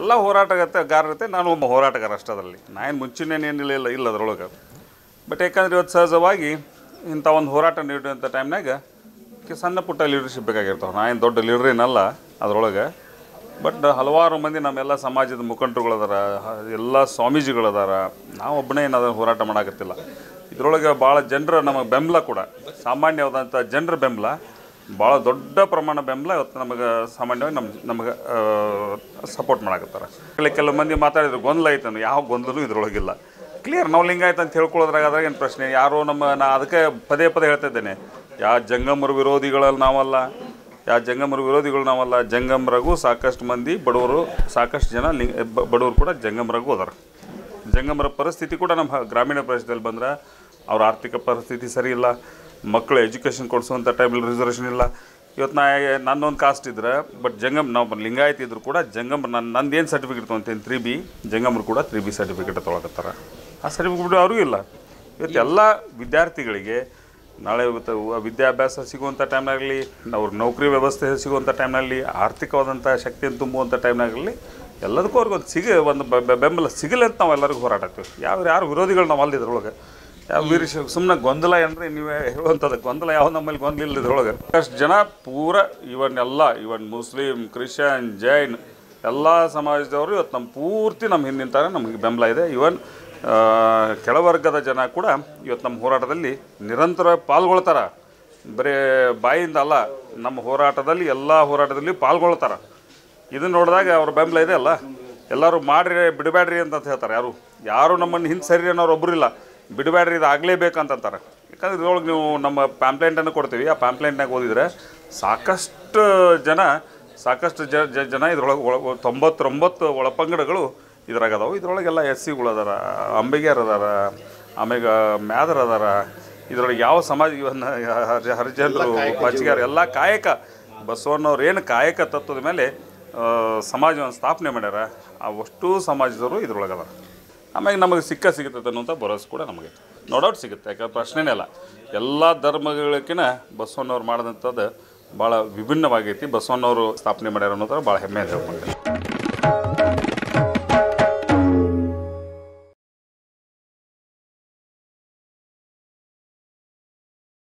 ಎಲ್ಲ ಹೋರಾಟಗಾರತೆ ನಾನು ಒಬ್ಬ ಹೋರಾಟಗಾರ ಅಷ್ಟೇ ಅದರಲ್ಲಿ ನಾನು ಮುಂಚಿನೇನೇನಿಲ್ಲ ಇಲ್ಲ ಇಲ್ಲ ಅದರೊಳಗೆ ಬಟ್ ಯಾಕಂದ್ರೆ ಇವತ್ತು ಸಹಜವಾಗಿ ಇಂಥ ಒಂದು ಹೋರಾಟ ನೀಡುವಂಥ ಟೈಮ್ನಾಗ ಸಣ್ಣ ಪುಟ್ಟ ಲೀಡರ್ಶಿಪ್ ಬೇಕಾಗಿರ್ತಾವೆ ನಾನು ದೊಡ್ಡ ಲೀಡರ್ ಏನಲ್ಲ ಅದರೊಳಗೆ ಬಟ್ ಹಲವಾರು ಮಂದಿ ನಮ್ಮೆಲ್ಲ ಸಮಾಜದ ಮುಖಂಡರುಗಳದಾರ ಎಲ್ಲ ಸ್ವಾಮೀಜಿಗಳದಾರ ನಾವು ಒಬ್ಬನೇ ಏನಾದ ಹೋರಾಟ ಮಾಡೋಕತ್ತಿಲ್ಲ ಇದರೊಳಗೆ ಭಾಳ ಜನರ ನಮಗೆ ಬೆಂಬಲ ಕೂಡ ಸಾಮಾನ್ಯವಾದಂಥ ಜನರ ಬೆಂಬಲ ಭಾಳ ದೊಡ್ಡ ಪ್ರಮಾಣ ಬೆಂಬಲ ಇವತ್ತು ನಮಗೆ ಸಾಮಾನ್ಯವಾಗಿ ನಮ್ಮ ನಮಗೆ ಸಪೋರ್ಟ್ ಮಾಡಕತ್ತಾರೆ ಕೆಲವು ಮಂದಿ ಮಾತಾಡಿದ್ರು ಗೊಂದಲ ಐತೆ ಯಾವ ಗೊಂದಲೂ ಇದ್ರೊಳಗಿಲ್ಲ ಕ್ಲಿಯರ್ ನಾವು ಲಿಂಗಾಯ್ತು ಅಂತ ಹೇಳ್ಕೊಳ್ಳೋದ್ರಾಗ ಅದ್ರಾಗ ಏನು ಪ್ರಶ್ನೆ ಯಾರೋ ನಮ್ಮ ನಾ ಅದಕ್ಕೆ ಪದೇ ಪದೇ ಹೇಳ್ತಾ ಇದ್ದೇನೆ ಯಾವ ಜಂಗಮರ ವಿರೋಧಿಗಳಲ್ಲಿ ನಾವಲ್ಲ ಯಾವ ಜಂಗಮರ ವಿರೋಧಿಗಳು ನಾವಲ್ಲ ಜಂಗಮ್ರಗೂ ಸಾಕಷ್ಟು ಮಂದಿ ಬಡವರು ಸಾಕಷ್ಟು ಜನ ಲಿಂಗ ಬಡವರು ಕೂಡ ಜಂಗಮ್ರಗೂ ಅದಾರ ಜಂಗಮರ ಪರಿಸ್ಥಿತಿ ಕೂಡ ನಮ್ಮ ಗ್ರಾಮೀಣ ಪ್ರದೇಶದಲ್ಲಿ ಬಂದ್ರೆ ಅವ್ರ ಆರ್ಥಿಕ ಪರಿಸ್ಥಿತಿ ಸರಿ ಇಲ್ಲ ಮಕ್ಕಳು ಎಜುಕೇಷನ್ ಕೊಡಿಸುವಂಥ ಟೈಮಲ್ಲಿ ರಿಸರ್ವೇಷನ್ ಇಲ್ಲ ಇವತ್ತು ನಾ ನನ್ನೊಂದು ಕಾಸ್ಟ್ ಇದ್ರೆ ಬಟ್ ಜಂಗಮ್ ನಾವು ಲಿಂಗಾಯತ್ ಇದ್ರು ಕೂಡ ಜಂಗಮ್ ನನ್ನ ನಂದು ಏನು ಸರ್ಟಿಫಿಕೇಟ್ ತೊಗೊತೀನಿ ತ್ರೀ ಬಿ ಜಂಗಮ್ರು ಕೂಡ ತ್ರೀ ಬಿ ಸರ್ಟಿಫಿಕೇಟ್ ತೊಗೊಳಕತ್ತಾರೆ ಆ ಸರ್ಟಿಫಿಕೇಟ್ ಅವ್ರಿಗೂ ಇಲ್ಲ ಇವತ್ತು ಎಲ್ಲ ವಿದ್ಯಾರ್ಥಿಗಳಿಗೆ ನಾಳೆ ಇವತ್ತು ವಿದ್ಯಾಭ್ಯಾಸ ಸಿಗುವಂಥ ಟೈಮ್ನಾಗಲಿ ಅವ್ರ ನೌಕರಿ ವ್ಯವಸ್ಥೆ ಸಿಗುವಂಥ ಟೈಮ್ನಲ್ಲಿ ಆರ್ಥಿಕವಾದಂಥ ಶಕ್ತಿಯನ್ನು ತುಂಬುವಂಥ ಟೈಮ್ನಾಗಲಿ ಎಲ್ಲದಕ್ಕೂ ಒಂದು ಸಿಗ ಒಂದು ಬೆಂಬಲ ಸಿಗಲಿ ಅಂತ ನಾವು ಎಲ್ಲರಿಗೂ ಹೋರಾಡ್ತೀವಿ ಯಾವ ಯಾರು ವಿರೋಧಿಗಳು ನಾವು ಇದ್ರೊಳಗೆ ವೀರ ಸುಮ್ಮನೆ ಗೊಂದಲ ಅಂದರೆ ನೀವೇ ಹೇಳುವಂಥದ್ದು ಗೊಂದಲ ಯಾವ ನಮ್ಮಲ್ಲಿ ಗೊಂದಲ ಇಲ್ಲ ಇದ್ರೊಳಗೆ ಅಷ್ಟು ಜನ ಪೂರ ಇವನ್ನೆಲ್ಲ ಇವನ್ ಮುಸ್ಲಿಂ ಕ್ರಿಶ್ಚಿಯನ್ ಜೈನ್ ಎಲ್ಲ ಸಮಾಜದವರು ಇವತ್ತು ನಮ್ಮ ಪೂರ್ತಿ ನಮ್ಮ ಹಿಂದಿಂತಾರೆ ನಮಗೆ ಬೆಂಬಲ ಇದೆ ಇವನ್ ಕೆಳವರ್ಗದ ಜನ ಕೂಡ ಇವತ್ತು ನಮ್ಮ ಹೋರಾಟದಲ್ಲಿ ನಿರಂತರ ಪಾಲ್ಗೊಳ್ತಾರೆ ಬರೀ ಬಾಯಿಂದ ಅಲ್ಲ ನಮ್ಮ ಹೋರಾಟದಲ್ಲಿ ಎಲ್ಲ ಹೋರಾಟದಲ್ಲಿ ಪಾಲ್ಗೊಳ್ತಾರೆ ಇದನ್ನ ನೋಡಿದಾಗ ಅವ್ರ ಬೆಂಬಲ ಇದೆ ಅಲ್ಲ ಎಲ್ಲರೂ ಮಾಡ್ರಿ ಬಿಡಬೇಡ್ರಿ ಅಂತ ಹೇಳ್ತಾರೆ ಯಾರು ಯಾರು ನಮ್ಮನ್ನು ಹಿಂದೆ ಸರಿ ಅನ್ನೋರು ಒಬ್ಬರಿಲ್ಲ ಬಿಡಬೇಡ್ರಿ ಇದು ಅಂತಂತಾರೆ ಯಾಕಂದ್ರೆ ಇದ್ರೊಳಗೆ ನೀವು ನಮ್ಮ ಪ್ಯಾಂಪ್ಲೇಂಟನ್ನು ಕೊಡ್ತೀವಿ ಆ ಪ್ಯಾಂಪ್ಲೇಂಟ್ನಾಗ ಓದಿದರೆ ಸಾಕಷ್ಟು ಜನ ಸಾಕಷ್ಟು ಜನ ಇದ್ರೊಳಗೆ ಒಳ ತೊಂಬತ್ತೊಂಬತ್ತು ಒಳಪಂಗಡಗಳು ಇದ್ರಾಗ ಇದ್ರೊಳಗೆಲ್ಲ ಎಸ್ ಸಿಗಳದಾರ ಅದಾರ ಅದಾರ ಆಮೇಲೆ ಮ್ಯಾದರ್ ಅದಾರ ಇದರೊಳಗೆ ಯಾವ ಸಮಾಜ ಇವನ್ನ ಹರಿಜನರು ಪಚ್ಚಿಗಾರ ಎಲ್ಲ ಕಾಯಕ ಬಸವಣ್ಣವ್ರು ಏನು ಕಾಯಕ ತತ್ವದ ಮೇಲೆ ಸಮಾಜವನ್ನು ಸ್ಥಾಪನೆ ಮಾಡ್ಯಾರ ಆ ಸಮಾಜದವರು ಇದ್ರೊಳಗದಾರ ಆಮೇಲೆ ನಮಗೆ ಸಿಕ್ಕ ಸಿಗುತ್ತದೆ ಅನ್ನೋಂಥ ಭರವಸೆ ಕೂಡ ನಮಗೆ ನೋ ಡೌಟ್ ಸಿಗುತ್ತೆ ಯಾಕಂದ್ರೆ ಪ್ರಶ್ನೆನೇ ಅಲ್ಲ ಎಲ್ಲ ಧರ್ಮಗಳಕ್ಕಿನ ಬಸವಣ್ಣವ್ರು ಮಾಡಿದಂಥದ್ದು ಭಾಳ ವಿಭಿನ್ನವಾಗೈತಿ ಬಸವಣ್ಣವರು ಸ್ಥಾಪನೆ ಮಾಡ್ಯಾರ ಅನ್ನೋದ್ರ ಭಾಳ ಹೆಮ್ಮೆ ಅಂತ ಹೇಳ್ಕೊಂಡೆ